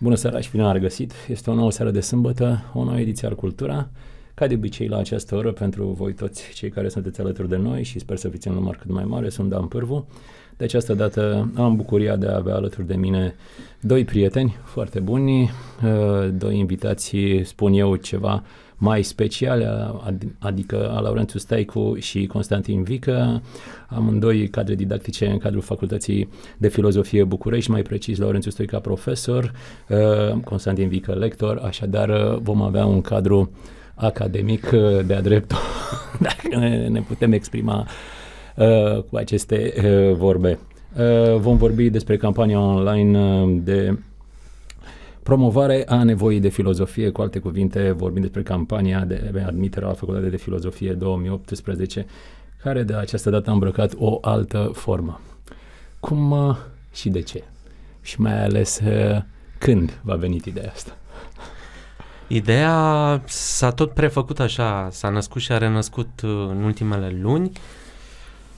Bună seara și bine am regăsit! Este o nouă seară de sâmbătă, o nouă ediție al Cultura, ca de obicei la această oră pentru voi toți cei care sunteți alături de noi și sper să fiți în număr cât mai mare, sunt Dan Pârvu. De această dată am bucuria de a avea alături de mine doi prieteni foarte buni, doi invitații, spun eu ceva mai speciale, adică a Laurențiu Staicu și Constantin Vică, amândoi cadre didactice în cadrul Facultății de Filozofie București, mai precis Laurențiu Stoica profesor, uh, Constantin Vică lector, așadar uh, vom avea un cadru academic uh, de-a dreptul, dacă ne putem exprima cu aceste vorbe. Vom vorbi despre campania online de promovare a nevoii de filozofie, cu alte cuvinte vorbim despre campania de admitere la Facultatea de Filozofie 2018, care de această dată a îmbrăcat o altă formă. Cum uh, și de ce? Și mai ales uh, când va venit ideea asta? Ideea s-a tot prefăcut așa, s-a născut și a renăscut uh, în ultimele luni.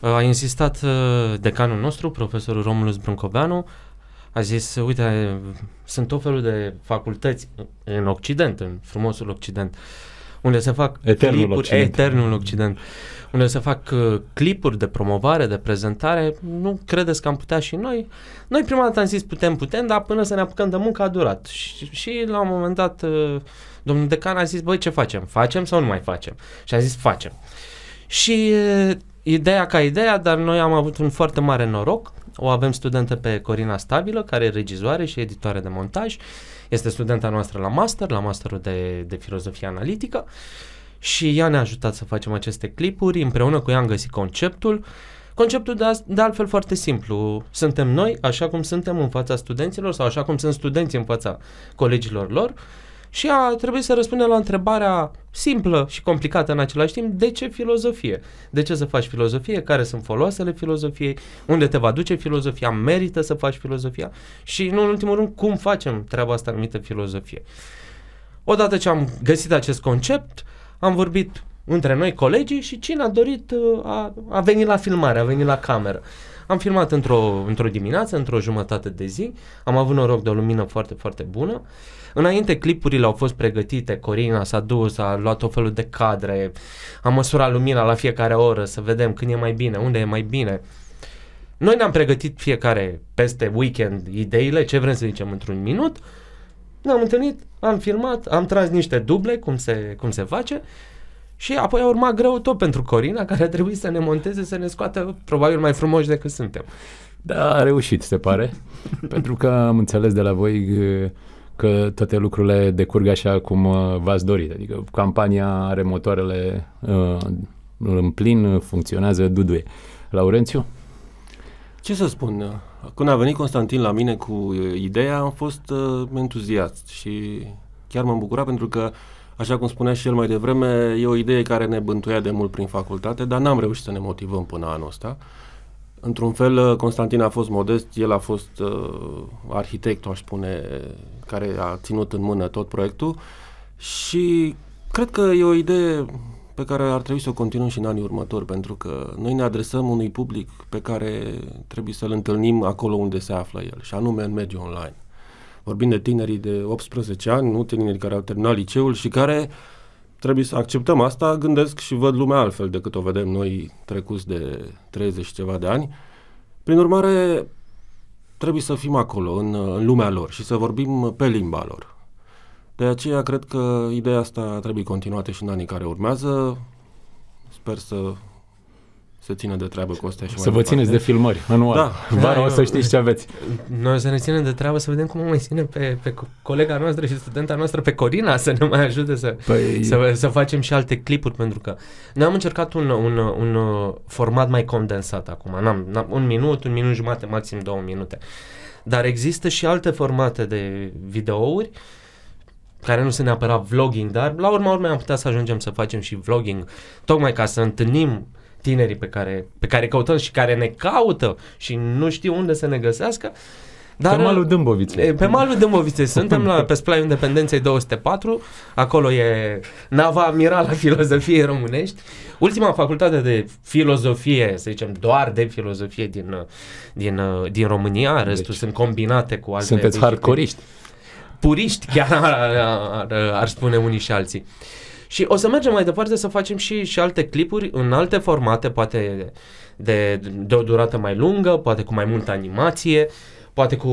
A insistat decanul nostru, profesorul Romulus Brâncoveanu, a zis, uite, sunt tot felul de facultăți în Occident, în frumosul Occident, unde se fac eternul clipuri, Occident. eternul Occident, unde se fac uh, clipuri de promovare, de prezentare, nu credeți că am putea și noi? Noi prima dată am zis putem, putem, dar până să ne apucăm de muncă a durat. Și, și la un moment dat uh, domnul decan a zis, băi, ce facem? Facem sau nu mai facem? Și a zis, facem. Și uh, ideea ca ideea, dar noi am avut un foarte mare noroc o avem studentă pe Corina Stabilă, care e regizoare și editoare de montaj. Este studenta noastră la master, la masterul de, de filozofie analitică și ea ne-a ajutat să facem aceste clipuri. Împreună cu ea am găsit conceptul. Conceptul de, a, de altfel foarte simplu. Suntem noi așa cum suntem în fața studenților sau așa cum sunt studenții în fața colegilor lor. Uh, și a trebuit să răspundă la întrebarea simplă și complicată în același timp, de ce filozofie? De ce să faci filozofie? Care sunt foloasele filozofiei? Unde te va duce filozofia? Merită să faci filozofia? Și, nu în ultimul rând, cum facem treaba asta numită filozofie? Odată ce am găsit acest concept, am vorbit între noi, colegii, și cine a dorit uh, a, a venit la filmare, a venit la cameră. Am filmat într-o, într-o dimineață, într-o jumătate de zi, am avut noroc de o lumină foarte, foarte bună. Uh, Înainte clipurile au fost pregătite, Corina s-a dus, a luat o felul de cadre, a măsurat lumina la fiecare oră să vedem când e mai bine, unde e mai bine. Noi ne-am pregătit fiecare peste weekend ideile, ce vrem să zicem într-un minut, ne-am întâlnit, am filmat, am tras niște duble, cum se, cum se face, și apoi a urmat greu tot pentru Corina, care a trebuit să ne monteze, să ne scoată probabil mai frumoși decât suntem. Da, a reușit, se pare. pentru că am înțeles de la voi uh, că toate lucrurile decurg așa cum uh, v-ați dorit. Adică campania are motoarele uh, în plin, funcționează, duduie. Laurențiu? Ce să spun? Când a venit Constantin la mine cu ideea, am fost uh, entuziast și chiar m-am bucurat pentru că, așa cum spunea și el mai devreme, e o idee care ne bântuia de mult prin facultate, dar n-am reușit să ne motivăm până anul ăsta. Uh, Într-un fel, uh, Constantin a fost modest, el a fost uh, arhitectul, aș spune, care a ținut în mână tot proiectul și cred că e o idee pe care ar trebui să o continuăm și în anii următori, pentru că noi ne adresăm unui public pe care trebuie să-l întâlnim acolo unde se află el, și anume în mediul online. Vorbim de tinerii de 18 ani, nu tinerii care au terminat liceul și care uh, trebuie să acceptăm asta, gândesc și văd lumea altfel decât o vedem noi trecuți de 30 ceva de ani. Prin urmare, trebuie să fim acolo, în, în lumea lor și să vorbim pe limba lor. De aceea, cred că ideea asta trebuie continuată și în anii care urmează. Sper să să țină de treabă cu astea și Să vă departe. țineți de filmări anual. Da. Vara da, o să știți ce aveți. Noi să ne ținem de treabă să vedem cum o mai ține pe, pe colega noastră și studenta noastră, pe Corina, să ne mai ajute să, păi... să, să facem și alte clipuri, pentru că noi am încercat un, un, un format mai condensat acum. N-am, n-am, un minut, un minut jumate, maxim două minute. Dar există și alte formate de videouri care nu sunt neapărat vlogging, dar la urma urmei am putea să ajungem să facem și vlogging, tocmai ca să întâlnim tinerii pe care, pe care căutăm și care ne caută și nu știu unde să ne găsească. Dar, pe malul Dâmboviței. Pe malul Dâmboviței suntem, la, pe splaiul Independenței 204, acolo e nava amirală a filozofiei românești. Ultima facultate de filozofie, să zicem doar de filozofie din, din, din România, deci restul deci, sunt combinate cu alte... Sunteți hardcoreiști. Puriști, chiar ar, ar, ar spune unii și alții. Uh, și o să mergem mai departe să facem și, și alte clipuri în alte formate, poate de, de o durată mai lungă, poate cu mai multă animație, poate cu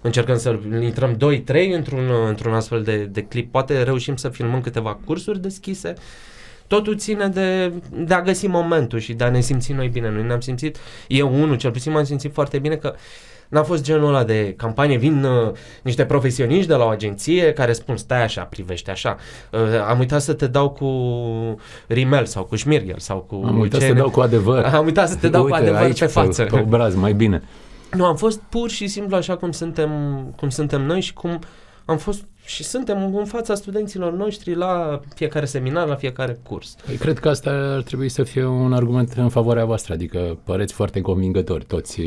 încercăm să intrăm 2-3 într-un, într-un astfel de, de clip, poate reușim să filmăm câteva cursuri deschise. Totul ține de, de a găsi momentul și de a ne simți noi bine. Noi ne-am simțit, eu unul cel puțin m-am simțit foarte bine că uh, N-a fost genul ăla de campanie, vin uh, niște profesioniști de la o agenție care spun stai așa, privește așa, uh, am uitat să te dau cu rimel sau cu șmirgel sau cu... Am uitat ce... să te dau cu adevăr. Am uitat să te dau Uite, cu adevăr aici, pe față. Pe, pe obraz, mai bine. Nu, am fost pur și simplu așa cum suntem, cum suntem noi și cum uh, am fost și suntem în fața studenților noștri la fiecare seminar, la fiecare curs. Păi, cred că asta ar trebui să fie un argument în favoarea voastră, adică păreți foarte convingători toți,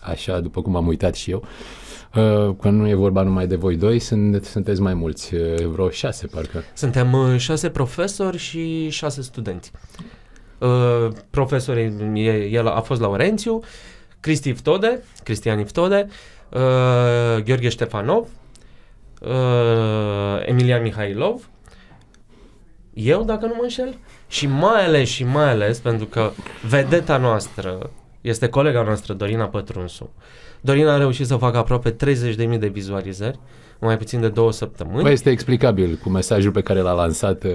așa după cum am uitat și eu. Uh, că nu e vorba numai de voi doi, sunt, sunteți mai mulți, uh, vreo șase parcă. Suntem uh, șase profesori și șase studenți. Profesorii, el a fost Laurențiu, Cristi Iftode, Cristian Iftode, Gheorghe Ștefanov, uh, Emilian Mihailov, eu dacă nu mă înșel, și mai ales și mai ales pentru că vedeta noastră este colega noastră Dorina Pătrunsu. Dorina a reușit să facă aproape 30.000 de vizualizări mai puțin de două săptămâni. Păi este explicabil cu mesajul pe care l-a lansat. Uh,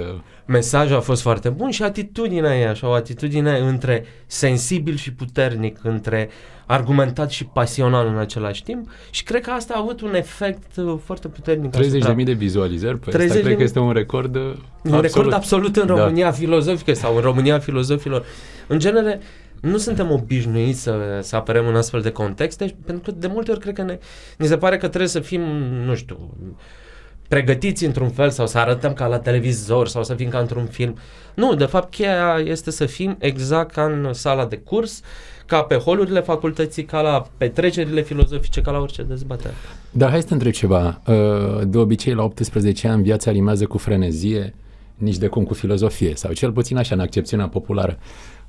mesajul a fost foarte bun și atitudinea e așa, o atitudine între sensibil și puternic, între argumentat și pasional în același timp și cred că asta a avut un efect uh, foarte puternic. 30.000 asupra... de vizualizări pe păi 30 asta, cred că este un record uh, Un absolut. record absolut în da. România da. filozofică sau în România filozofilor. În genere, nu suntem obișnuiți să, să apărăm în astfel de contexte, pentru că de multe ori cred că ne, ne se pare că trebuie să fim, nu știu, pregătiți într-un fel sau să arătăm ca la televizor sau să fim ca într-un film. Nu, de fapt cheia este să fim exact ca în sala de curs, ca pe holurile facultății, ca la petrecerile filozofice, ca la orice dezbatere. Dar hai să te întreb ceva. Uh, de obicei, la 18 ani, viața rimează cu frenezie, nici de cum cu filozofie, sau cel puțin așa, în accepțiunea populară.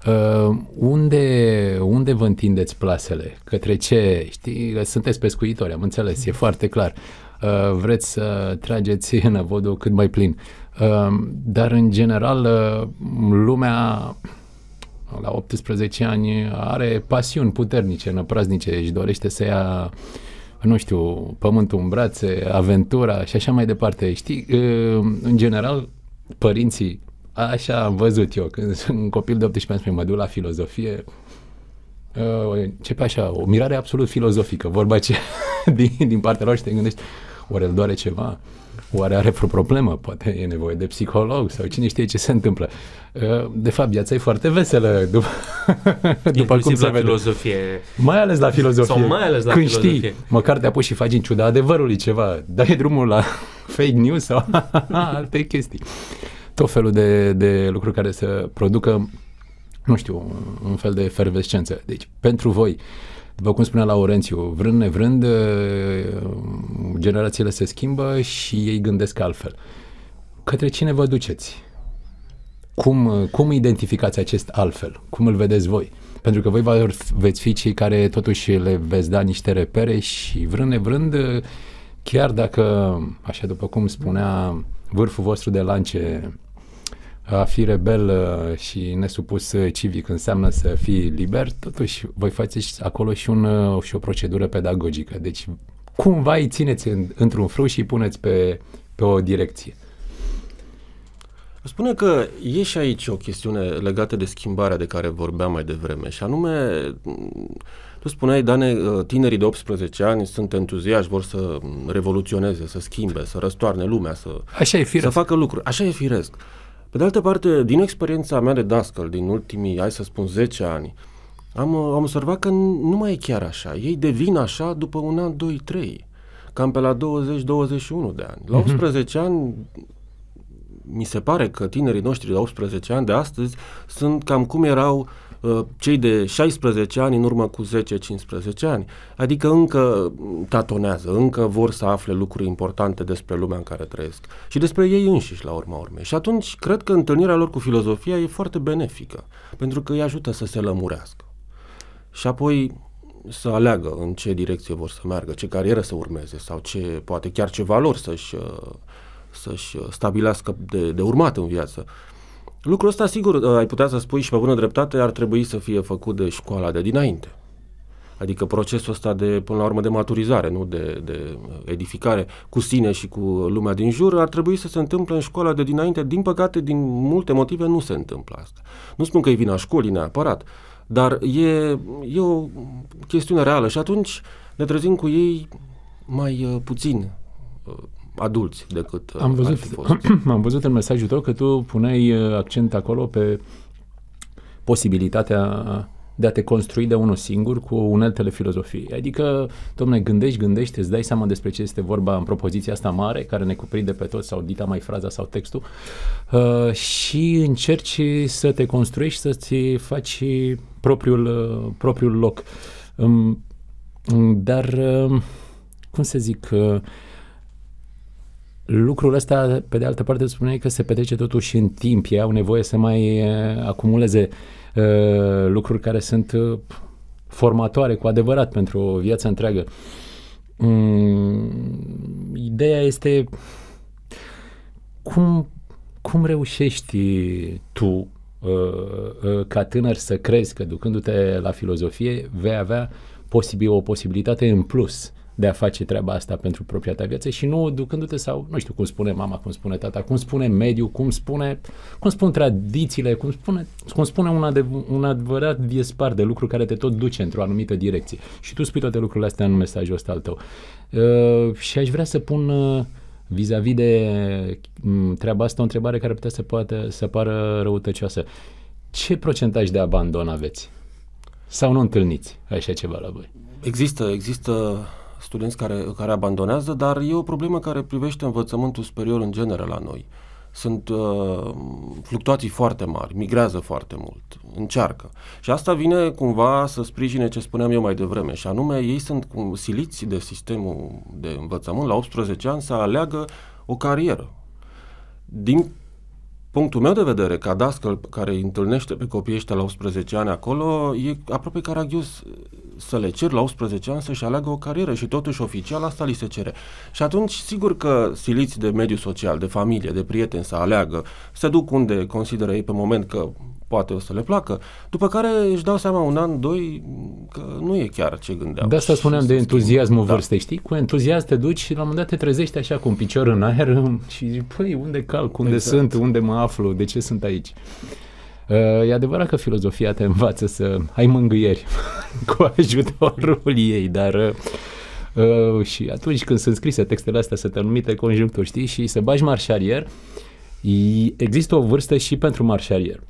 Uh, unde, unde vă întindeți plasele? Către ce? Știi, sunteți pescuitori, am înțeles, e foarte clar. Uh, vreți să trageți în avodul cât mai plin. Uh, dar, în general, uh, lumea uh, la 18 ani are pasiuni puternice, năpraznice, își dorește să ia nu știu, pământul în brațe, aventura și așa mai departe. Știi, uh, în general, părinții Așa am văzut eu. Când sunt un copil de 18 ani, mă duc la filozofie, uh, începe așa, o mirare absolut filozofică, vorba ce din, din partea lor și te gândești, oare îl doare ceva? Oare are vreo problemă? Poate e nevoie de psiholog sau cine știe ce se întâmplă. Ă, de fapt, viața e foarte veselă după, după cum se la vede. filozofie. Mai ales la filozofie. Sau mai ales la Când filozofie. știi, măcar te apuci și faci în ciuda adevărului ceva. Dai drumul la fake news sau alte chestii tot felul de, de lucruri care să producă, nu știu, un fel de efervescență. Deci, pentru voi, după cum spunea Laurențiu, vrând nevrând, generațiile se schimbă și ei gândesc altfel. Către cine vă duceți? Cum, cum identificați acest altfel? Cum îl vedeți voi? Pentru că voi vă, veți fi cei care totuși le veți da niște repere și vrând nevrând, chiar dacă, așa după cum spunea vârful vostru de lance a fi rebel uh, și nesupus uh, civic înseamnă să fii liber, totuși voi faceți acolo și, un, uh, și o procedură pedagogică. Deci cumva îi țineți în, într-un frâu și îi puneți pe, pe o direcție. Spune că e și aici o chestiune legată de schimbarea de care vorbeam mai devreme și anume tu spuneai, Dane, uh, tinerii de 18 ani sunt entuziaști, vor să revoluționeze, să schimbe, să răstoarne lumea, să, Așa e firesc. să facă lucruri. Așa e firesc. Pe de altă parte, din experiența mea de dascăl din ultimii, hai să spun, 10 ani, am, uh, am observat că nu mai e chiar așa. Ei devin așa după un an, 2, 3, cam pe la 20-21 de ani. La 18 mm-hmm. ani mi se pare că tinerii noștri de 18 ani de astăzi sunt cam cum erau uh, Uh, cei de 16 ani în urmă cu 10-15 ani. Adică încă mm, tatonează, încă vor să afle lucruri importante despre lumea în care trăiesc și despre ei înșiși la urma urmei. Și atunci cred că întâlnirea lor cu filozofia e foarte benefică, pentru că îi ajută să se lămurească. Și apoi să aleagă în ce direcție vor să meargă, ce carieră să urmeze sau ce, poate chiar ce valori să-și, uh, să-și uh, stabilească de, de urmat în viață. Lucrul ăsta, sigur, uh, ai putea să spui și pe bună dreptate, ar trebui să fie făcut de școala de dinainte. Adică procesul ăsta de, până la urmă, de maturizare, nu de, de edificare cu sine și cu lumea din jur, ar trebui să se întâmple în școala de dinainte. Din păcate, din multe motive, nu se întâmplă asta. Nu spun că e vina școlii neapărat, dar e, e o chestiune reală și atunci ne trezim cu ei mai uh, puțin uh, adulți decât uh, am văzut, fost. am văzut în mesajul tău că tu puneai uh, accent acolo pe posibilitatea uh, de a te construi de unul singur cu uneltele filozofiei. Adică, domne, gândești, gândești, îți dai seama despre ce este vorba în propoziția asta mare, care ne cuprinde pe toți, sau dita mai fraza sau textul, uh, și încerci să te construiești, să-ți faci propriul, uh, propriul loc. Um, dar, uh, cum să zic, uh, lucrul ăsta, pe de altă parte, spuneai că se petrece totuși în timp. Ei au nevoie să mai eh, acumuleze uh, lucruri care sunt uh, formatoare cu adevărat pentru o viață întreagă. Mm, ideea este cum, cum reușești tu uh, ca tânăr să crezi că ducându-te la filozofie vei avea posibil, o posibilitate în plus de a face treaba asta pentru propria ta viață și nu ducându-te sau, nu știu, cum spune mama, cum spune tata, cum spune mediul, cum spune, cum spun tradițiile, cum spune, cum spune un, adev- un adevărat viespar de lucru care te tot duce într-o anumită direcție. Și tu spui toate lucrurile astea în mesajul ăsta al tău. Uh, și aș vrea să pun uh, vis-a-vis de mm, treaba asta o întrebare care putea să, poată, să pară răutăcioasă. Ce procentaj de abandon aveți? Sau nu întâlniți așa ceva la voi? Există, există studenți care, care abandonează, dar e o problemă care privește învățământul superior în general la noi. Sunt uh, fluctuații foarte mari, migrează foarte mult, încearcă. Și asta vine cumva să sprijine ce spuneam eu mai devreme, și anume ei sunt cum, siliți de sistemul de învățământ la 18 ani să aleagă o carieră. Din punctul meu de vedere, dascăl care îi întâlnește pe copiii ăștia la 18 ani acolo, e aproape caragios să le cer la 18 ani să-și aleagă o carieră și totuși oficial asta li se cere. Și atunci, sigur că siliți de mediu social, de familie, de prieteni să aleagă, se duc unde consideră ei pe moment că poate o să le placă, după care își dau seama un an, doi, că nu e chiar ce gândeau. Da, de asta spuneam de entuziasmul da. vârstei, știi? Cu entuziasm te duci și la un moment dat te trezești așa cu un picior în aer și zici, păi, unde calc, unde exact. sunt, unde mă aflu, de ce sunt aici? Uh, e adevărat că filozofia te învață să ai mângâieri cu ajutorul ei, dar uh, uh, și atunci când sunt scrise textele astea sunt anumite conjuncturi, știi, și să bagi marșarier, există o vârstă și pentru marșarier.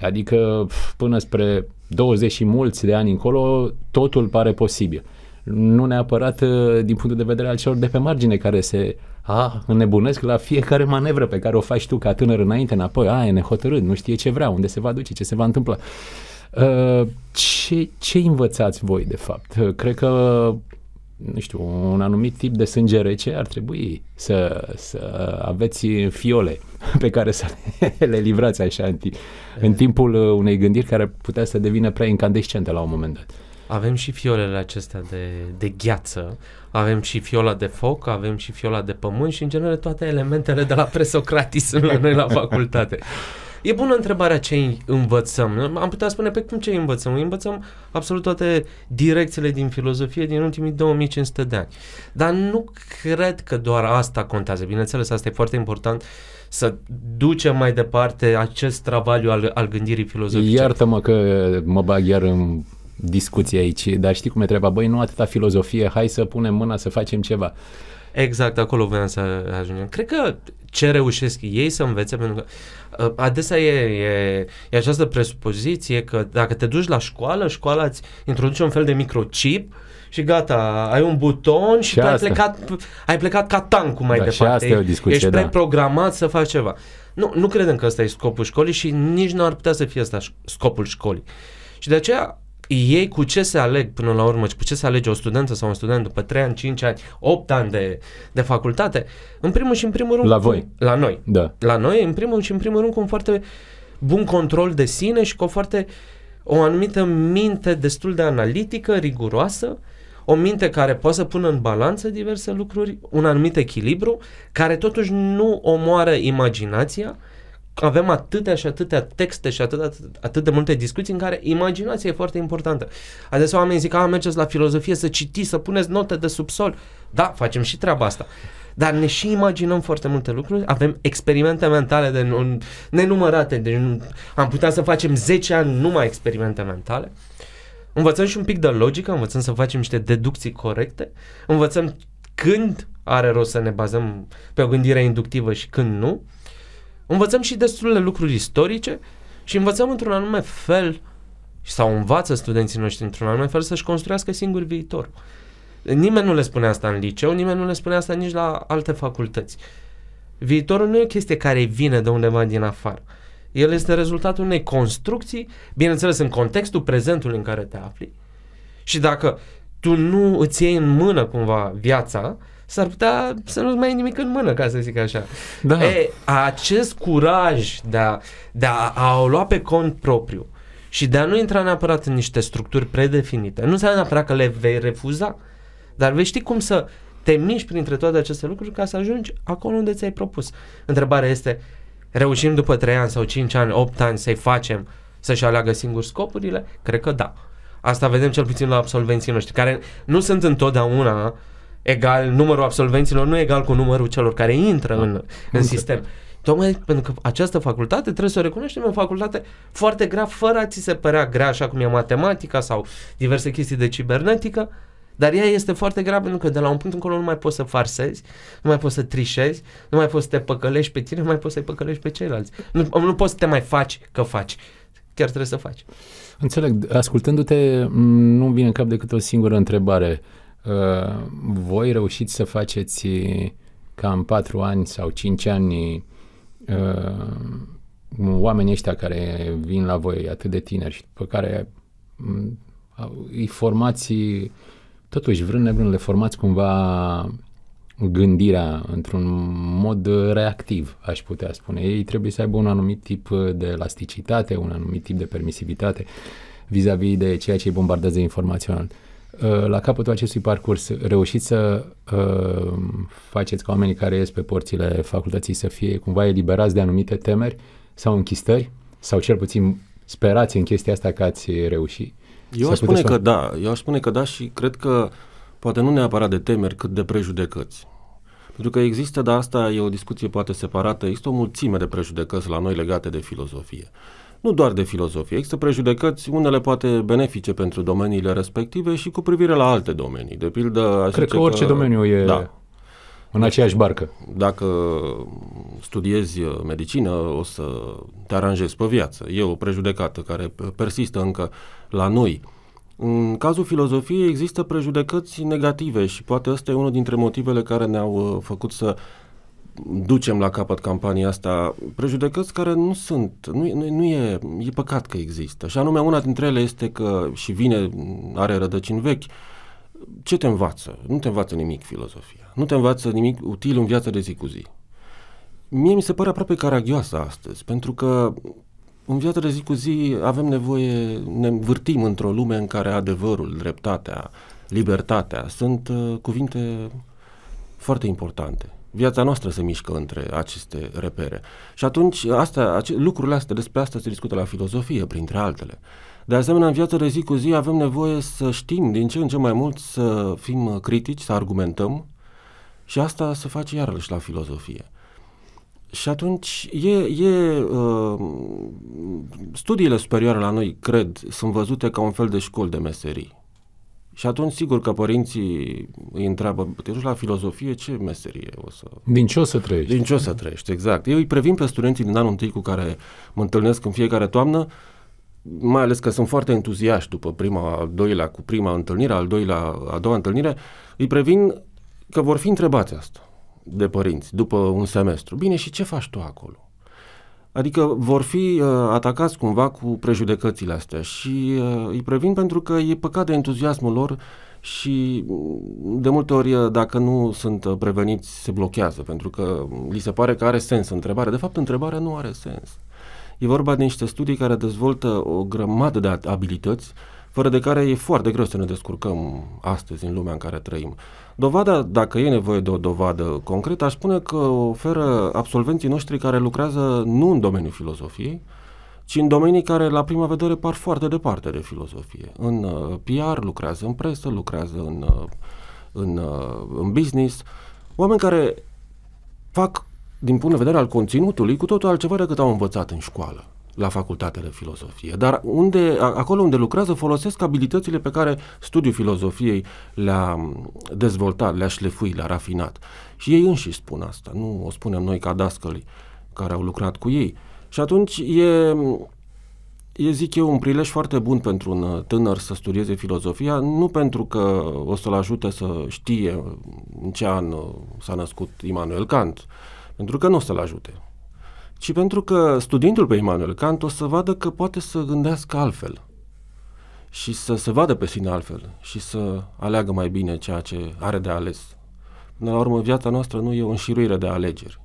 Adică până spre 20 și mulți de ani încolo, totul pare posibil. Nu neapărat din punctul de vedere al celor de pe margine care se a, ah, înnebunesc la fiecare manevră pe care o faci tu ca tânăr înainte, înapoi, a, e nehotărât, nu știe ce vrea, unde se va duce, ce se va întâmpla. Uh, ce, ce învățați voi, de fapt? Uh, cred că, nu știu, un anumit tip de sânge rece ar trebui să, să aveți fiole pe care să le, le livrați așa în, în timpul unei gândiri care putea să devină prea incandescentă la un moment dat. Avem și fiolele acestea de, de gheață, avem și fiola de foc, avem și fiola de pământ și, în general, toate elementele de la presocratis sunt la noi la facultate. E bună întrebarea ce învățăm. Am putea spune pe cum ce învățăm. Învățăm absolut toate direcțiile din filozofie din ultimii 2500 de ani. Dar nu cred că doar asta contează. Bineînțeles, asta e foarte important să ducem mai departe acest travaliu al, al gândirii filozofice. Iartă-mă că mă bag iar în discuție aici, dar știi cum e treaba, băi, nu atâta filozofie, hai să punem mâna să facem ceva. Exact, acolo voiam să ajungem. Cred că ce reușesc ei să învețe, pentru că uh, adesea e, e, e această presupoziție că dacă te duci la școală, școala îți introduce un fel de microchip și gata, ai un buton și, și tu ai plecat, ai plecat ca tancul mai da, departe. Și asta e o discuție, Ești da. preprogramat da. să faci ceva. Nu, nu credem că ăsta e scopul școlii și nici nu ar putea să fie asta scopul școlii. Și de aceea ei cu ce se aleg până la urmă, cu ce se alege o studentă sau un student după 3 ani, 5 ani, 8 ani de, de facultate, în primul și în primul rând... La voi. La noi. Da. La noi, în primul și în primul rând, cu un foarte bun control de sine și cu o foarte o anumită minte destul de analitică, riguroasă, o minte care poate să pună în balanță diverse lucruri, un anumit echilibru, care totuși nu omoară imaginația, avem atâtea și atâtea texte și atât, atât, atât de multe discuții în care imaginația e foarte importantă. Adesea oamenii zic, a, ah, mergeți la filozofie să citiți, să puneți note de subsol. Da, facem și treaba asta. Dar ne și imaginăm foarte multe lucruri, avem experimente mentale de nenumărate, deci am putea să facem 10 ani numai experimente mentale. Învățăm și un pic de logică, învățăm să facem niște deducții corecte, învățăm când are rost să ne bazăm pe o gândire inductivă și când nu. Uh, Învățăm și destule lucruri istorice și învățăm într-un anume fel sau învață studenții noștri într-un anume fel să-și construiască singur viitor. Nimeni nu le spune asta în liceu, nimeni nu le spune asta nici la alte facultăți. Viitorul nu e o chestie care vine de undeva din afară. El este rezultatul unei construcții, bineînțeles în contextul prezentului în care te afli. Și dacă tu nu îți iei în mână cumva viața, s-ar putea să nu-ți mai ai nimic în mână, ca să zic așa. Da. E, acest curaj de a, de a, a o lua pe cont propriu și de a nu intra neapărat în niște structuri predefinite, nu înseamnă neapărat că le vei refuza, dar vei ști cum să te miști printre toate aceste lucruri ca să ajungi acolo unde ți-ai propus. Întrebarea este, reușim după 3 ani sau 5 ani, 8 ani să-i facem să-și aleagă singur scopurile? Cred că da. Asta vedem cel puțin la absolvenții noștri, care nu sunt întotdeauna uh, egal, numărul absolvenților nu e egal cu numărul celor care intră da. în, în sistem. Tocmai pentru că această facultate, trebuie să o recunoaștem, o facultate foarte grea, fără a ți se părea grea, așa cum e matematica sau diverse chestii de cibernetică, dar ea este foarte grea pentru că de la un punct încolo nu mai poți să farsezi, nu mai poți să trișezi, nu mai poți să te păcălești pe tine, nu mai poți să-i păcălești pe ceilalți. Nu, nu poți să te mai faci că faci. Chiar trebuie să faci. Înțeleg. Ascultându-te, nu vine în cap decât o singură întrebare. Uh, Ă, voi reușiți să faceți cam patru ani sau cinci ani oamenii ăștia care vin la voi atât de tineri și pe care îi formați, totuși vrând nevrând, le formați cumva gândirea într-un mod reactiv, aș putea spune. Ei trebuie să aibă un anumit tip de elasticitate, un anumit tip de permisivitate vis-a-vis de ceea ce îi bombardează informațional. Uh, Uh, la capătul acestui parcurs reușiți să uh, faceți ca oamenii care ies pe porțile facultății să fie cumva eliberați de anumite temeri sau închistări? Sau cel puțin sperați în chestia asta că ați reușit? Eu aș spune că da, eu aș spune că da și cred că poate nu neapărat de temeri, cât de prejudecăți. Pentru că există, dar asta e o discuție poate separată, există o mulțime de prejudecăți la noi legate de filozofie. Uh, nu doar de filozofie. Există prejudecăți, unele poate benefice pentru domeniile respective și cu privire la alte domenii. De pildă, aș Cred că orice că, domeniu e da, în aceeași barcă. Dacă studiezi uh, medicină, o să te aranjezi pe viață. E o prejudecată care persistă încă la noi. În cazul filozofiei există prejudecăți negative și poate ăsta e unul dintre motivele care ne-au uh, făcut să uh, ducem la capăt campania asta prejudecăți care nu sunt, nu, nu, nu e, e păcat că există. Și anume, una dintre ele este că și vine, are rădăcini vechi, ce te învață? Nu te învață nimic filozofia. Nu te învață nimic util în viața de zi cu zi. Mie mi se pare aproape caragioasă astăzi, pentru că în viața de zi cu zi avem nevoie, ne învârtim într-o lume în care adevărul, dreptatea, libertatea sunt uh, cuvinte foarte importante. Viața noastră se mișcă între aceste repere. Și atunci astea, ace- lucrurile astea, despre asta se discută la filozofie, printre altele. De asemenea, în viața de zi cu zi avem nevoie să știm din ce în ce mai mult să fim critici, să argumentăm și asta se face iarăși la filozofie. Și atunci, e, e, uh, studiile superioare la noi, cred, sunt văzute ca un fel de școli de meserii și atunci, sigur că părinții îi întreabă, te duci la filozofie, ce meserie o să... Din ce o să trăiești? Din ce o să trăiești, exact. Eu îi previn pe studenții din anul întâi cu care mă întâlnesc în fiecare toamnă, mai ales că sunt foarte entuziaști după prima, al doilea, cu prima întâlnire, al doilea, a doua întâlnire, îi previn că vor fi întrebați asta de părinți după un semestru. Bine, și ce faci tu acolo? Adică vor fi uh, atacați cumva cu prejudecățile astea și uh, îi previn pentru că e păcat de entuziasmul lor și mm, de multe ori uh, dacă nu sunt uh, preveniți se blochează pentru că mm, li se pare că are sens întrebarea. De fapt întrebarea nu are sens. E vorba de niște studii care dezvoltă o grămadă de abilități fără de care e foarte greu să ne descurcăm astăzi în lumea în care trăim. Dovada, dacă e nevoie de o dovadă concretă, aș spune că oferă absolvenții noștri care lucrează nu în domeniul filozofiei, ci în domenii care la prima vedere par foarte departe de filozofie. În uh, PR lucrează în presă, lucrează în, uh, în, uh, în business, oameni care fac, din punct de vedere al conținutului, cu totul altceva decât au învățat în școală la facultatea de filozofie, dar unde, acolo unde lucrează folosesc abilitățile pe care studiul filozofiei le-a dezvoltat, le-a șlefuit, le-a rafinat. Și ei înși spun asta, nu o spunem noi ca dascăli care au lucrat cu ei. Și atunci e, e, zic eu, un prilej foarte bun pentru un uh, tânăr să studieze filozofia, nu pentru că o să-l ajute să știe în ce an uh, s-a născut Immanuel Kant, pentru că nu o să-l ajute ci pentru că studentul pe Immanuel Kant o să vadă că poate să gândească altfel și să se vadă pe sine altfel și să aleagă mai bine ceea ce are de ales. Până la urmă, viața noastră nu e o înșiruire de alegeri.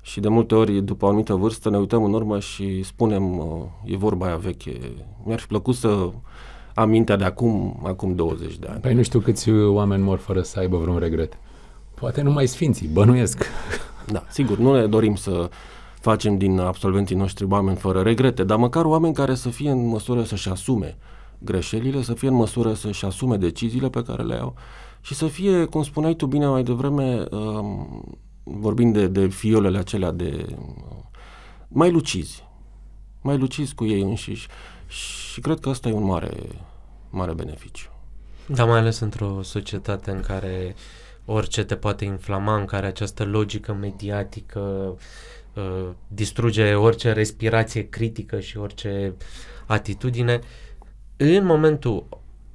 Și de multe ori, după o anumită vârstă, ne uităm în urmă și spunem, e vorba aia veche, mi-ar fi plăcut să am mintea de acum, acum 20 de ani. Păi nu știu câți oameni mor fără să aibă vreun regret. Poate numai sfinții, bănuiesc. Da, sigur, nu ne dorim să facem din absolvenții noștri oameni fără regrete, dar măcar oameni care să fie în măsură să-și asume greșelile, să fie în măsură să-și asume deciziile pe care le au și să fie, cum spuneai tu bine mai devreme, um, vorbind de, de fiolele acelea de uh, mai lucizi, mai lucizi cu ei înșiși și cred că asta e un mare, mare beneficiu. Da, mai ales într-o societate în care orice te poate inflama, în care această logică mediatică uh, Uh, distruge orice respirație critică și orice atitudine. În momentul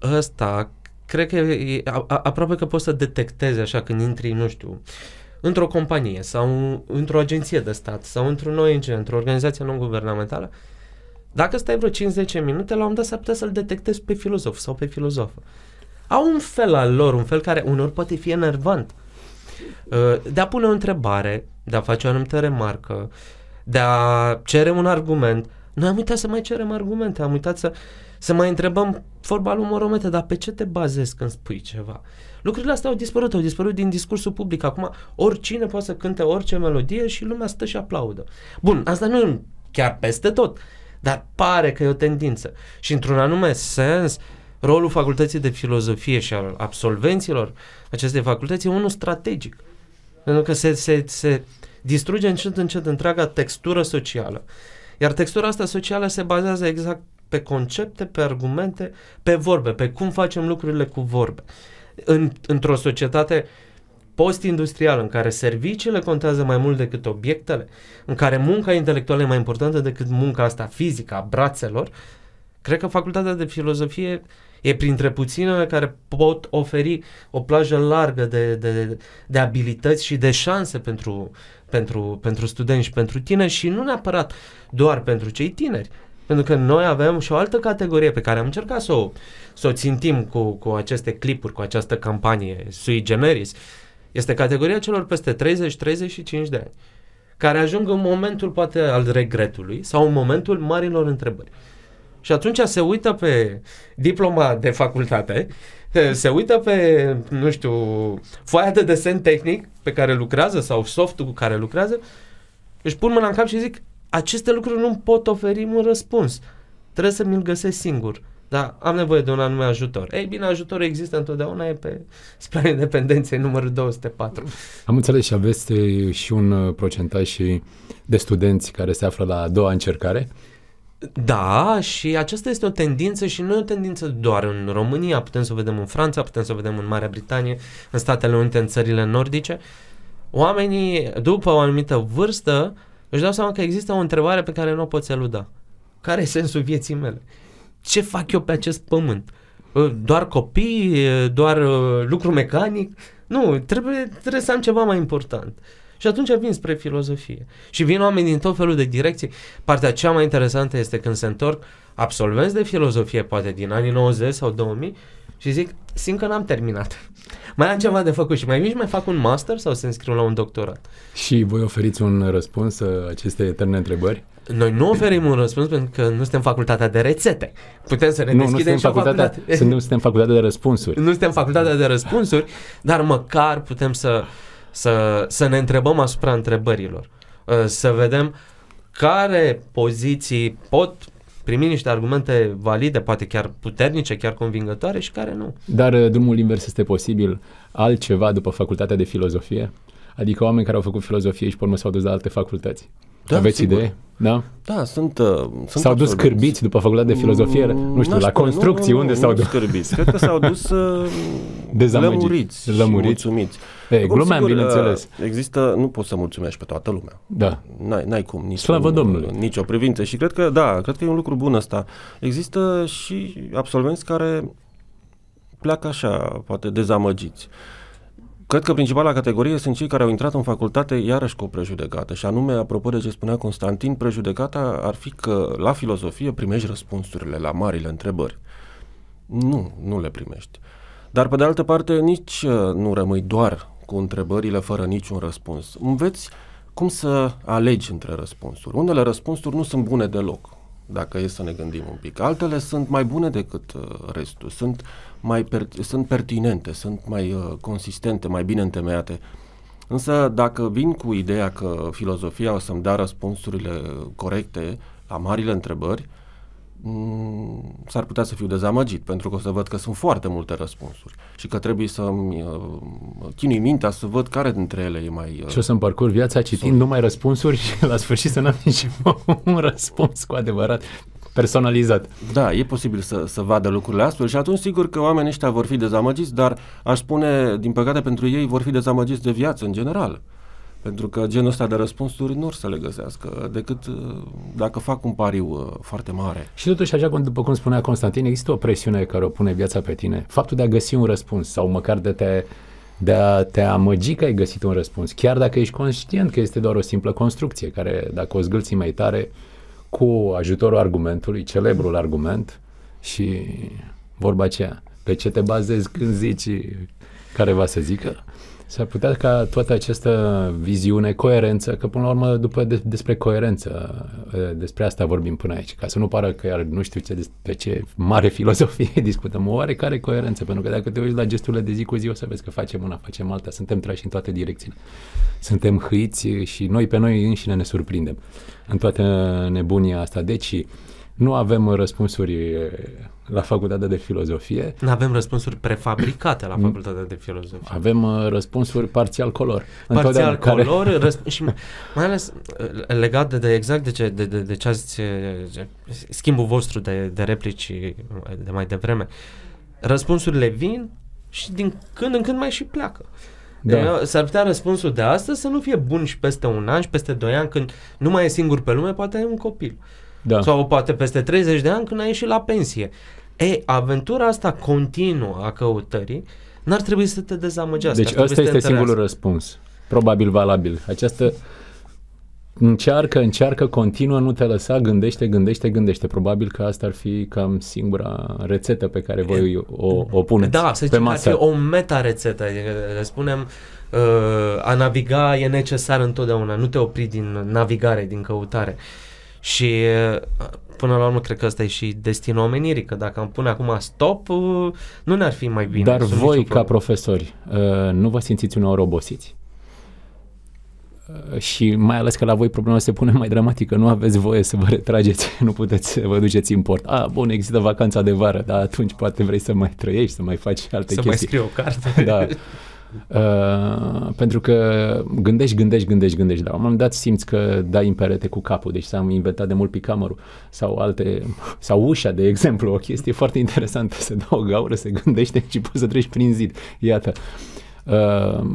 ăsta, cred că e, a, a, aproape că poți să detectezi așa când intri, nu știu, într-o companie sau într-o agenție de stat sau într-un ONG, într-o organizație non-guvernamentală, dacă stai vreo 5-10 minute, la un dat s-ar putea să-l detectezi pe filozof sau pe filozofă. Au un fel al lor, un fel care unor poate fi enervant. Uh, de a pune o întrebare, de a face o anumită remarcă, de a cere un argument. Noi am uitat să mai cerem argumente, am uitat să, să mai întrebăm vorba lui Moromete, dar pe ce te bazezi când spui ceva? Lucrurile astea au dispărut, au dispărut din discursul public. Acum oricine poate să cânte orice melodie și lumea stă și aplaudă. Bun, asta nu e chiar peste tot, dar pare că e o tendință. Și într-un anume sens, rolul facultății de filozofie și al absolvenților acestei facultăți e unul strategic. Pentru că se, se, se distruge încet, încet întreaga textură socială. Iar textura asta socială se bazează exact pe concepte, pe argumente, pe vorbe, pe cum facem lucrurile cu vorbe. În, într-o societate post-industrială, în care serviciile contează mai mult decât obiectele, în care munca intelectuală e mai importantă decât munca asta fizică a brațelor, cred că facultatea de filozofie E printre puținele care pot oferi o plajă largă de, de, de abilități și de șanse pentru, pentru, pentru studenți și pentru tine și nu neapărat doar pentru cei tineri. Pentru că noi avem și o altă categorie pe care am încercat să o, să o țintim cu, cu aceste clipuri, cu această campanie sui generis. Este categoria celor peste 30-35 de ani, care ajung în momentul poate al regretului sau în momentul marilor întrebări. Și atunci se uită pe diploma de facultate, eh, se uită pe, nu știu, foaia de desen tehnic pe care lucrează sau softul cu care lucrează, își pun mâna în cap și zic, aceste lucruri nu pot oferi un răspuns. Trebuie să mi-l găsesc singur. Da, am nevoie de un anume ajutor. Ei bine, ajutorul există întotdeauna, e pe spre independenței numărul 204. Am înțeles și aveți eh, și un eh, procentaj și de studenți care se află la a doua încercare. Da, și aceasta este o tendință și nu e o tendință doar în România, putem să o vedem în Franța, putem să o vedem în Marea Britanie, în Statele Unite, în țările nordice. Oamenii, după o anumită vârstă, își dau seama că există o întrebare pe care nu o poți eluda. Care e sensul vieții mele? Ce fac eu pe acest pământ? Uh, doar copii? Uh, doar uh, lucru mecanic? Nu, trebuie, trebuie să am ceva mai important. Uh, și atunci vin spre filozofie. Și vin oameni din tot felul de direcții. Partea cea mai interesantă este când se întorc absolvenți de filozofie, poate din anii 90 sau 2000, și zic, simt că n-am terminat. Mai am da. ceva de făcut și mai mici mai fac un master sau se înscriu la un doctorat. Și voi oferiți un răspuns uh, aceste eterne întrebări? Noi nu oferim un răspuns pentru că nu suntem facultatea de rețete. Putem să ne nu, deschidem nu facultatea, facultatea, Nu suntem facultatea de răspunsuri. Nu suntem facultatea de răspunsuri, dar măcar putem să să, să ne întrebăm asupra întrebărilor, uh, să vedem care poziții pot primi niște argumente valide, poate chiar puternice, chiar convingătoare și care nu. Dar uh, drumul invers este posibil altceva după facultatea de filozofie? Adică oameni care au făcut filozofie și pe urmă s-au dus la alte facultăți. Da, Aveți sigur. idee? Da? Da, sunt... Uh, sunt s-au dus cârbiți după facultatea de filozofie, mm, nu știu, la construcții, nu, nu, unde s-au dus? cârbiți, cred că s-au dus uh, dezamăgiți, lămuriți, lămuriți. mulțumiți. E, glumea, sigur, bineînțeles. Uh, există, nu poți să mulțumești pe toată lumea. Da. N-ai, n-ai cum. Nici Slavă un, Domnului. Nicio privință. Și cred că, da, cred că e un lucru bun ăsta. Există și absolvenți care pleacă așa, poate dezamăgiți. Cred că principala categorie sunt cei care au intrat în facultate iarăși cu o prejudecată și anume, apropo de ce spunea Constantin, prejudecata ar fi că la filozofie primești răspunsurile la marile întrebări. Nu, nu le primești. Dar pe de altă parte nici uh, nu rămâi doar cu întrebările fără niciun răspuns. Înveți cum să alegi între răspunsuri. Unele răspunsuri nu sunt bune deloc dacă e să ne gândim un pic. Altele sunt mai bune decât uh, restul, sunt mai per- sunt pertinente, sunt mai uh, consistente, mai bine întemeiate. Însă dacă vin cu ideea că filozofia o să-mi dea răspunsurile corecte la marile întrebări, m- mm, s-ar putea să fiu dezamăgit, pentru că o să văd că sunt foarte multe răspunsuri și că trebuie să-mi uh, chinui mintea să văd care dintre ele e mai... Uh, și o să-mi parcurg viața citind sau... numai răspunsuri și la sfârșit să n-am nici un răspuns cu adevărat personalizat. Da, e posibil să, să vadă lucrurile astfel și atunci sigur că oamenii ăștia vor fi dezamăgiți, dar aș spune, din păcate pentru ei, vor fi dezamăgiți de viață în general. Pentru că genul ăsta de răspunsuri nu să le găsească, decât uh, dacă fac un pariu uh, foarte mare. Și totuși, așa cum, după cum spunea Constantin, există o presiune care o pune viața pe tine. Faptul de a găsi un răspuns sau măcar de, te, de a te amăgi că ai găsit un răspuns, chiar dacă ești conștient că este doar o simplă construcție, care dacă o zgâlții mai tare, cu ajutorul argumentului, celebrul argument și vorba aceea, pe ce te bazezi când zici care va să zică? S-ar putea ca toată această viziune, coerență, că până la urmă după de, despre coerență, despre asta vorbim până aici, ca să nu pară că iar nu știu ce, pe ce mare filozofie discutăm, o oarecare coerență, pentru că dacă te uiți la gesturile de zi cu zi o să vezi că facem una, facem alta, suntem trași în toate direcțiile, suntem hâiți și noi pe noi înșine ne surprindem în toată nebunia asta. Deci, uh, nu avem răspunsuri la facultatea de filozofie. Nu avem răspunsuri prefabricate la mm. facultatea de filozofie. Avem uh, răspunsuri parțial color. Parțial color răsp- și mai ales uh, legat de, de exact de ce, de, de, de ce ați, schimbul vostru de, de replici uh, de mai devreme. Răspunsurile vin și din când în când mai și pleacă. Da. S-ar putea răspunsul de astăzi să nu fie bun și peste un an și peste doi ani când nu mai e singur pe lume, poate ai un copil. Uh, da. Sau poate peste 30 de ani când ai ieșit la pensie. e aventura asta continuă a căutării n-ar trebui să te dezamăgească. Deci ăsta este singurul răspuns. Probabil valabil. Această încearcă, încearcă, continuă, nu te lăsa, gândește, gândește, gândește. Probabil că asta ar fi cam singura rețetă pe care voi o, o puneți Da, să zicem că o meta-rețetă. Adică, le spunem, uh, a naviga e necesar întotdeauna, nu te opri din navigare, din căutare. Uh, și uh, până la urmă cred că ăsta e și destinul omenirii, că dacă am pune acum stop, uh, nu ne-ar fi mai bine. Dar voi, ca profesori, uh, nu vă simțiți uneori obosiți? și mai ales că la voi problema se pune mai dramatică, nu aveți voie să vă retrageți, nu puteți să vă duceți în port. A, bun, există vacanța de vară, dar atunci poate vrei să mai trăiești, să mai faci alte să chestii. Să mai scrii o carte. Da. Uh, pentru că gândești, gândești, gândești, gândești, dar la un moment dat simți că dai în perete cu capul, deci s-am inventat de mult picamărul sau alte, sau ușa, de exemplu, o chestie foarte interesantă, se dă o gaură, se gândește și poți să treci prin zid, iată. Uh,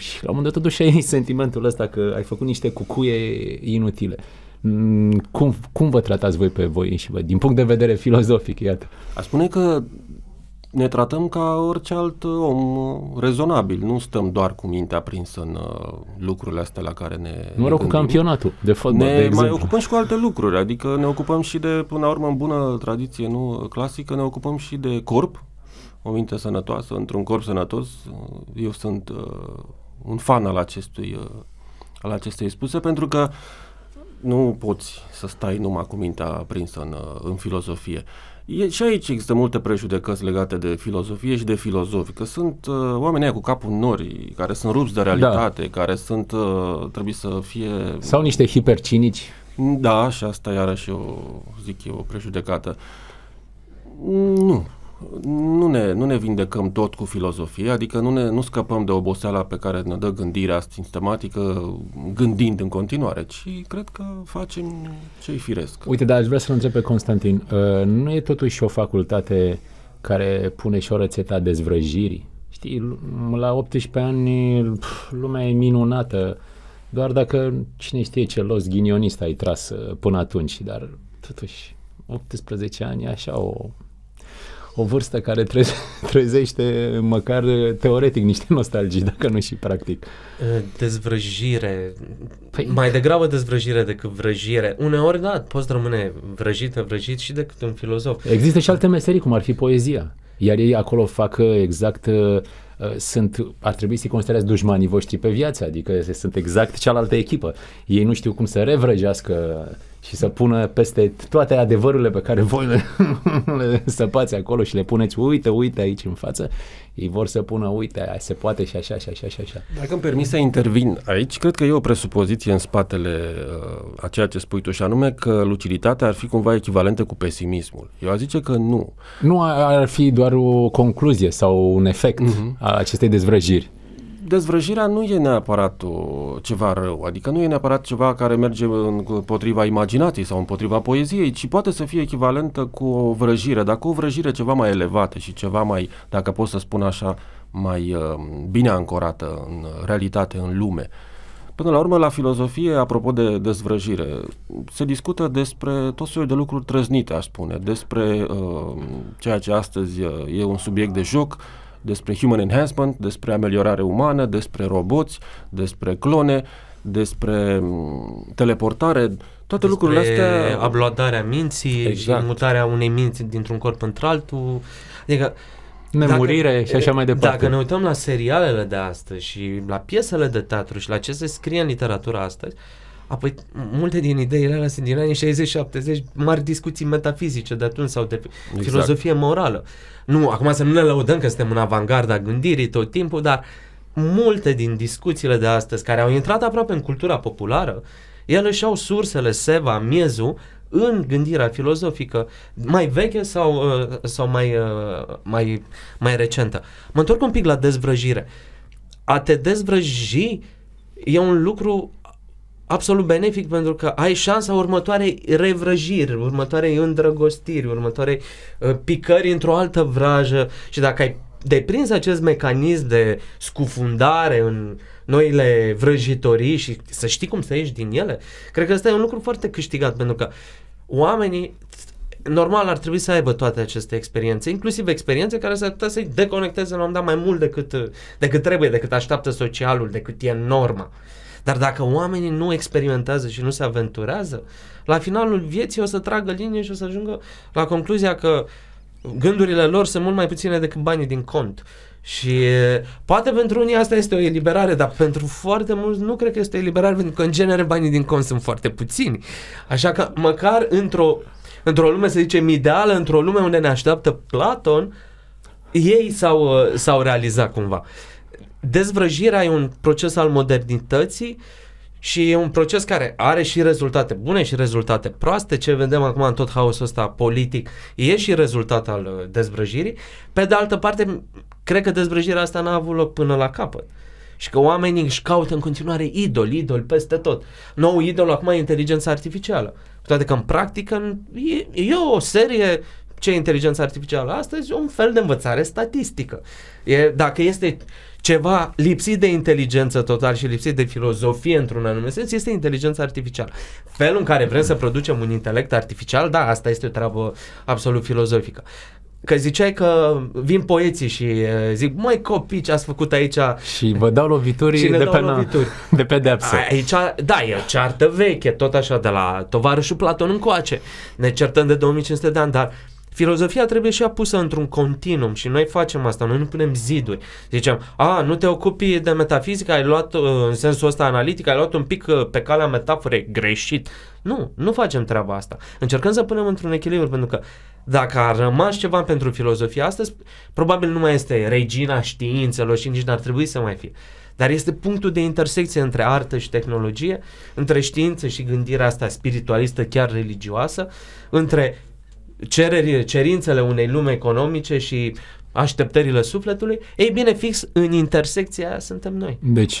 și la un moment dat totuși ai sentimentul ăsta că ai făcut niște cucuie inutile. Mm, cum, cum vă tratați voi pe voi și vă, din punct de vedere filozofic, iată? A spune că ne tratăm ca orice alt om rezonabil. Nu stăm doar cu mintea prinsă în uh, lucrurile astea la care ne Mă rog, cu campionatul de fotbal, Ne de exemplu. mai ocupăm și cu alte lucruri, adică ne ocupăm și de, până la urmă, în bună tradiție nu clasică, ne ocupăm și de corp, o minte sănătoasă, într-un corp sănătos. Eu sunt uh, un fan al acestui uh, al acestei spuse, pentru că nu poți să stai numai cu mintea prinsă în, uh, în filozofie. E, și aici există multe prejudecăți legate de filozofie și de filozofi, că sunt uh, oamenii cu capul nori, care sunt rupți de realitate, da. care sunt, uh, trebuie să fie... Sau niște hipercinici. Da, și asta iarăși eu zic eu o prejudecată. Nu, nu ne, nu ne vindecăm tot cu filozofie, adică nu, ne, nu scăpăm de oboseala pe care ne dă gândirea sistematică, gândind în continuare, ci cred că facem ce-i firesc. Uite, dar aș vrea să întreb pe Constantin, uh, nu e totuși o facultate care pune și o rețetă a dezvrăjirii? Știi, la 18 ani pf, lumea e minunată, doar dacă cine știe ce los ghinionist ai tras uh, până atunci, dar totuși 18 ani e așa o o vârstă care treze, trezește măcar teoretic niște nostalgii, dacă nu și practic. Ă, dezvrăjire. Păi... Mai degrabă dezvrăjire decât vrăjire. Uneori, da, poți rămâne vrăjită, vrăjit și decât un filozof. Există și alte meserii, cum ar fi poezia. Iar ei acolo fac ă, exact ă, sunt, ar trebui să-i considerați dușmanii voștri pe viață, adică sunt exact cealaltă echipă. Ei nu știu cum să revrăjească și să pună peste toate adevărurile pe care voi le, le săpați acolo și le puneți, uite, uite aici în față, ei vor să pună, uite, se poate și așa, și așa, și așa. Dacă îmi permis să intervin aici, cred că e o presupoziție în spatele uh, a ceea ce spui tu și anume că luciditatea ar fi cumva echivalentă cu pesimismul. Eu a zice că nu. Nu ar fi doar o concluzie sau un efect uh-huh. al acestei dezvrăjiri dezvrăjirea nu e neapărat o, uh, ceva rău, adică nu e neapărat ceva care merge împotriva imaginației sau împotriva poeziei, ci poate să fie echivalentă cu o vrăjire, dar cu o vrăjire ceva mai elevată și ceva mai, dacă pot să spun așa, mai uh, bine ancorată în realitate, în lume. Până la urmă, la filozofie, apropo de dezvrăjire, se discută despre tot felul de lucruri trăznite, aș spune, despre uh, ceea ce astăzi uh, e un subiect de joc, despre human enhancement, despre ameliorare umană, despre roboți, despre clone, despre mm, teleportare, toate despre lucrurile astea... abloadarea minții exact. și mutarea unei minți dintr-un corp într-altul. Adică Nemurire dacă, și așa mai departe. Dacă ne uităm la serialele de astăzi și la piesele de teatru și la ce se scrie în literatura astăzi, uh, Apoi, multe din ideile alea sunt din anii 60-70, mari discuții metafizice de atunci sau de exact. filozofie morală. Nu, acum să nu ne lăudăm că suntem în avangarda gândirii tot timpul, dar multe din discuțiile de astăzi care au intrat aproape în cultura populară, ele și au sursele, seva, miezul în gândirea filozofică mai veche sau, uh, sau mai, uh, mai, mai recentă. Mă întorc un pic la dezvrăjire. A te dezvrăji e un lucru absolut benefic pentru că ai șansa următoarei revrăjiri, următoarei îndrăgostiri, următoarei uh, picări într-o altă vrajă și dacă ai deprins acest mecanism de scufundare în noile vrăjitorii și să știi cum să ieși din ele, cred că ăsta e un lucru foarte câștigat pentru că oamenii normal ar trebui să aibă toate aceste experiențe, inclusiv experiențe care s-ar putea să-i deconecteze la un dat mai mult decât, decât trebuie, decât așteaptă socialul, decât e norma. Uh, dar dacă oamenii nu experimentează și nu se aventurează, la finalul vieții o să tragă linie și o să ajungă la concluzia că gândurile lor sunt mult mai puține decât banii din cont. Și eh, poate pentru unii asta este o eliberare, dar pentru foarte mulți nu cred că este o eliberare, pentru că în genere banii din cont sunt foarte puțini. Așa că măcar într-o, într-o lume, să zicem, ideală, într-o lume unde ne așteaptă Platon, ei s-au, eh, s-au realizat cumva. Uh, dezvrăjirea e un proces al modernității și e un proces care are și rezultate bune și rezultate proaste, ce vedem acum în tot haosul ăsta politic, e și rezultat al uh, dezvrăjirii. Pe de altă parte, cred că dezvrăjirea asta n-a avut loc până la capăt. Și că oamenii își caută în continuare idol, idol peste tot. Nou idol acum e inteligența artificială. Cu toate că în practică e, e o serie ce e inteligența artificială astăzi, un fel de învățare statistică. E, dacă este ceva lipsit de inteligență total și lipsit de filozofie într-un anume sens este inteligența artificială. Felul în care vrem să producem un intelect artificial, da, asta este o treabă absolut filozofică. Că ziceai că vin poeții și zic, mai copii ce ați făcut aici. Și vă dau lovituri și de, dau pe lovituri. Na, de pedepse. Aici, da, e o ceartă veche, tot așa, de la tovarășul Platon încoace. Ne certăm de 2500 de ani, dar filozofia trebuie și apusă într-un continuum și noi facem asta, noi nu punem ziduri. Zicem, a, nu te ocupi de metafizică, ai luat uh, în sensul ăsta analitic, ai luat un pic uh, pe calea metaforei greșit. Nu, nu facem treaba asta. Încercăm să punem într-un echilibru, pentru că dacă a rămas ceva pentru filozofia astăzi, probabil nu mai este regina științelor și nici n-ar trebui să mai fie dar este punctul de intersecție între artă și tehnologie, între știință și gândirea asta spiritualistă, chiar religioasă, între cereri, cerințele unei lume economice și așteptările sufletului, ei bine, fix în intersecția aia suntem noi. Deci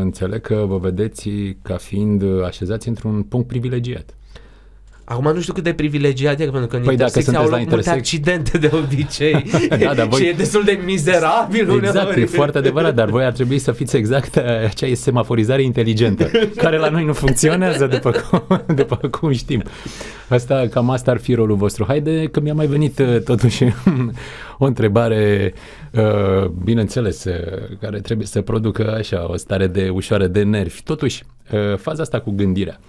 înțeleg că vă vedeți ca fiind așezați într-un punct privilegiat. Acum nu știu cât de privilegiat e, pentru că în păi intersecție au loc intersec... multe accidente de obicei da, da, voi... și e destul de mizerabil exact, uneori. Exact, e foarte adevărat, dar voi ar trebui să fiți exact uh, acea semaforizare inteligentă, care la noi nu funcționează, după cum, după cum știm. Asta, cam asta ar fi rolul vostru. Haide că mi-a mai venit uh, totuși o întrebare, uh, bineînțeles, care trebuie să producă așa o stare de ușoară de nervi. Totuși, faza asta cu gândirea.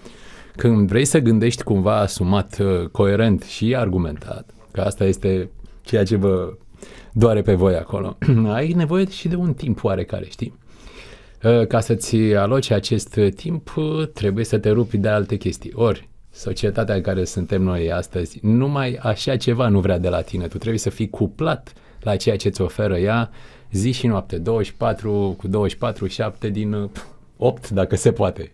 Când vrei să gândești cumva asumat, uh, coerent și argumentat, că asta este ceea ce vă doare pe voi acolo, ai nevoie și de un timp oarecare, știi? Uh, ca să-ți aloci acest timp, uh, trebuie să te rupi de alte chestii. Ori, societatea în care suntem noi astăzi, numai așa ceva nu vrea de la tine. Tu trebuie să fii cuplat la ceea ce îți oferă ea zi și noapte, 24 cu 24, 7 din 8, dacă se poate.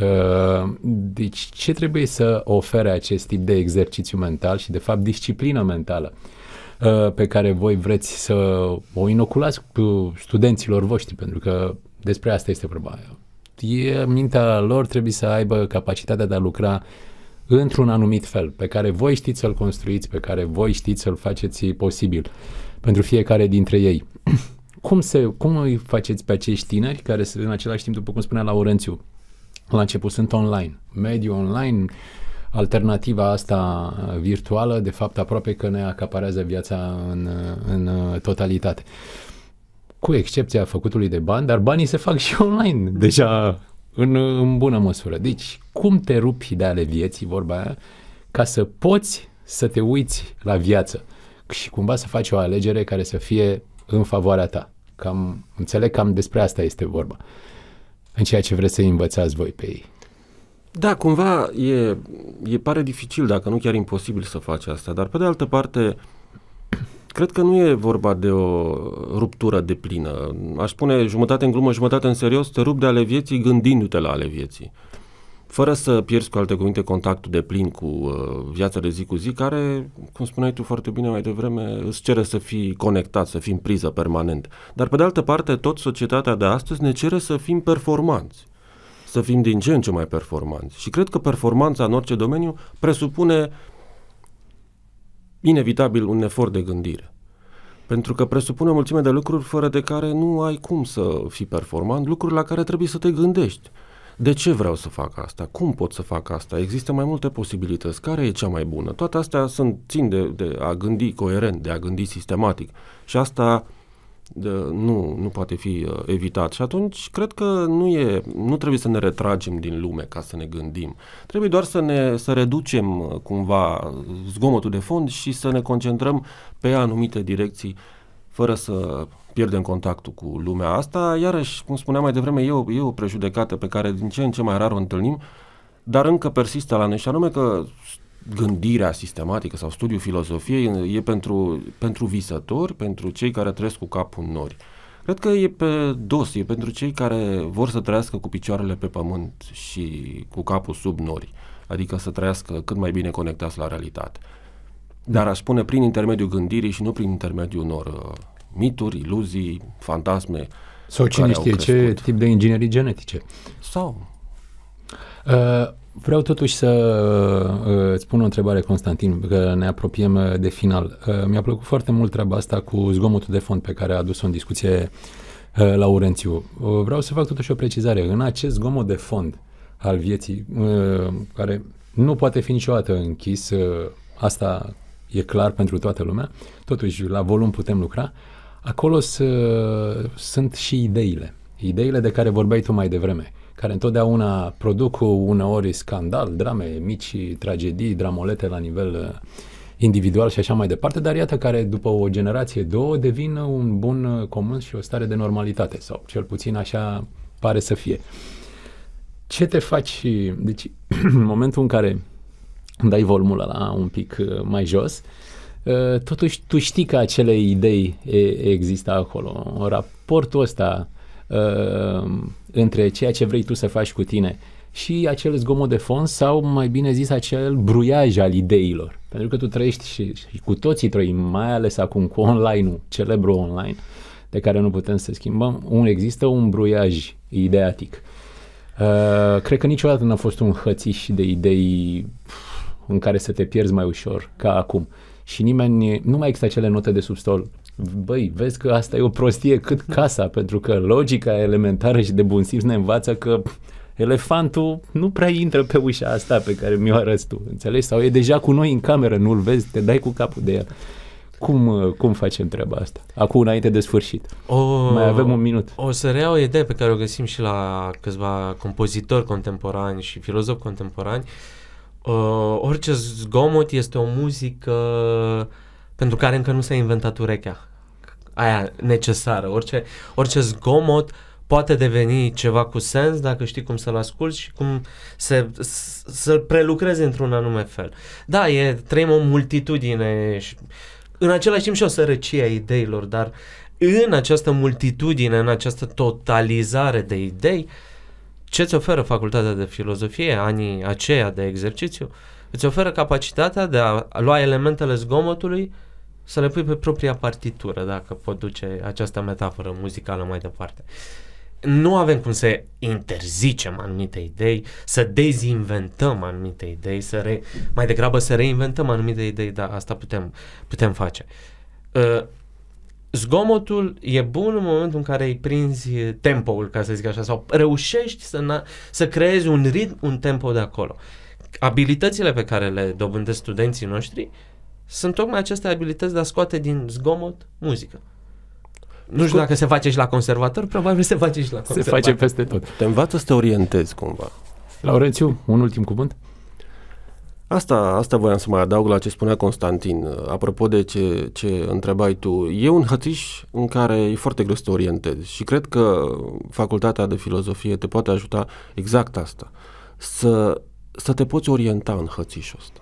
Uh, deci ce trebuie să ofere acest tip de exercițiu mental și de fapt disciplină mentală? Uh, pe care voi vreți să o inoculați cu studenților voștri, pentru că despre asta este vorba. E, mintea lor trebuie să aibă capacitatea de a lucra într-un anumit fel, pe care voi știți să-l construiți, pe care voi știți să-l faceți posibil pentru fiecare dintre ei. cum, se, cum îi faceți pe acești tineri care sunt în același timp, după cum spunea Laurențiu, la început sunt online. Mediul online, alternativa asta virtuală, de fapt, aproape că ne acaparează viața în, în totalitate. Cu excepția făcutului de bani, dar banii se fac și online, deja în, în bună măsură. Deci, cum te rupi de ale vieții, vorba aia, ca să poți să te uiți la viață și cumva să faci o alegere care să fie în favoarea ta. Cam, înțeleg cam despre asta este vorba în ceea ce vreți să învățați voi pe ei. Da, cumva e, e pare dificil, dacă nu chiar imposibil să faci asta, dar pe de altă parte cred că nu e vorba de o ruptură de plină. Aș spune jumătate în glumă, jumătate în serios, te rup de ale vieții gândindu-te la ale vieții fără să pierzi cu alte cuvinte contactul de plin cu uh, viața de zi cu zi, care, cum spuneai tu foarte bine mai devreme, îți cere să fii conectat, să fii în priză permanent. Dar, pe de altă parte, tot societatea de astăzi ne cere să fim performanți, să fim din ce în ce mai performanți. Și cred că performanța în orice domeniu presupune inevitabil un efort de gândire. Pentru că presupune o mulțime de lucruri fără de care nu ai cum să fii performant, lucruri la care trebuie să te gândești. De ce vreau să fac asta? Cum pot să fac asta? Există mai multe posibilități. Care e cea mai bună? Toate astea sunt, țin de, de a gândi coerent, de a gândi sistematic. Și asta de, nu, nu poate fi uh, evitat. Și atunci cred că nu, e, nu trebuie să ne retragem din lume ca să ne gândim. Trebuie doar să ne să reducem uh, cumva uh, zgomotul de fond și să ne concentrăm pe anumite direcții fără să pierdem contactul cu lumea asta. Iarăși, cum spuneam mai devreme, e o, e o prejudecată pe care din ce în ce mai rar o întâlnim, dar încă persistă la noi și anume că gândirea sistematică sau studiul filozofiei e pentru, pentru visători, pentru cei care trăiesc cu capul în nori. Cred că e pe dos, e pentru cei care vor să trăiască cu picioarele pe pământ și cu capul sub nori, adică să trăiască cât mai bine conectați la realitate. Dar aș spune prin intermediul gândirii și nu prin intermediul unor mituri, iluzii, fantasme. Sau cine știe ce tip de inginerii genetice. Sau. Uh, vreau totuși să uh, spun o întrebare, Constantin, că ne apropiem uh, de final. Uh, mi-a plăcut foarte mult treaba asta cu zgomotul de fond pe care a adus-o în discuție uh, Laurențiu. Uh, vreau să fac totuși o precizare. În acest zgomot de fond al vieții, uh, care nu poate fi niciodată închis, uh, asta e clar pentru toată lumea, totuși la volum putem lucra, uh, acolo sunt și ideile. Ideile de care vorbeai tu mai devreme, care întotdeauna produc uneori scandal, drame, mici tragedii, dramolete la nivel uh, individual și așa mai departe, dar iată care după o generație, două, devin un bun comun și o stare de normalitate, sau cel puțin așa pare să fie. Ce te faci? Deci, în momentul în care dai volumul la un pic uh, mai jos, uh, Ă, totuși tu știi că acele idei există acolo. Raportul ăsta ă, între ceea ce vrei tu să faci cu tine și acel zgomot de fond sau, mai bine zis, acel bruiaj al ideilor. Pentru că tu trăiești și, și cu toții trăim, mai ales acum cu online-ul, celebru online, de care nu putem să schimbăm, un, există un bruiaj ideatic. Uh, cred că niciodată n-a fost un hățiș de idei în care să te pierzi mai ușor ca acum. Uh, și nimeni nu mai există acele note de substol. Băi, vezi că asta e o prostie cât hmm. casa, pentru că logica elementară și de bun simț ne învață că elefantul nu prea intră pe ușa asta pe care mi-o arăți tu, înțelegi? Sau e deja cu noi în cameră, nu-l vezi, te dai cu capul de el. Cum, cum facem treaba asta? Acum înainte de sfârșit. O, Mai avem un minut. O să reiau o idee pe care o găsim și la câțiva compozitori contemporani și filozofi contemporani. Uh, uh, orice zgomot este o muzică pentru care încă nu s-a inventat urechea. Aia necesară. Orice, orice zgomot poate deveni ceva cu sens dacă știi cum să-l asculti și cum se, să-l prelucrezi într-un anume fel. Da, e, trăim o multitudine și în același timp și o sărăcie a ideilor, dar în această multitudine, în această totalizare de idei, uh, ce îți oferă facultatea de filozofie, anii aceia de exercițiu, îți oferă capacitatea de a lua elementele zgomotului să le pui pe propria partitură, dacă pot duce această metaforă muzicală mai departe. Nu avem cum să interzicem anumite idei, să dezinventăm anumite idei, să re, mai degrabă să reinventăm anumite idei, dar asta putem, putem face. Uh, zgomotul e bun în momentul în care îi prinzi tempoul, ca să zic așa, sau reușești să, na- să creezi un ritm, un tempo de acolo. Abilitățile pe care le dobândesc studenții noștri sunt tocmai aceste abilități de a scoate din zgomot muzică. Nu știu dacă se face și la conservator, probabil se face și la conservator. Se face peste tot. Te învață să te orientezi cumva. Laurențiu, un ultim cuvânt? Asta, asta voiam să mai adaug la ce spunea Constantin. Uh, apropo de ce, ce întrebai tu, e un hățiș în care e foarte greu să te orientezi și cred că facultatea de filozofie te poate ajuta exact asta, să, să te poți orienta în hățișul ăsta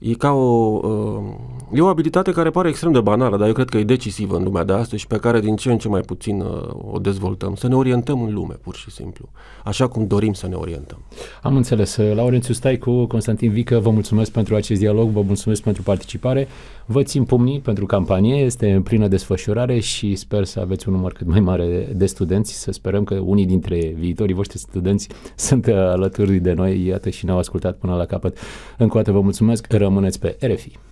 e ca o, uh, e o abilitate care pare extrem de banală, dar eu cred că e decisivă în lumea de astăzi și pe care din ce în ce mai puțin uh, o dezvoltăm. Să ne orientăm în lume, pur și simplu, așa cum dorim să ne orientăm. Am înțeles. Uh, Laurențiu, stai cu Constantin Vică. Vă mulțumesc pentru acest dialog, vă mulțumesc pentru participare. Vă țin pumnii pentru campanie, este în plină desfășurare și sper să aveți un număr cât mai mare de studenți. Să sperăm că unii dintre viitorii voștri studenți sunt alături de noi. Iată și ne-au ascultat până la capăt. Încă o dată vă mulțumesc. Răm- rămâneți pe RFI.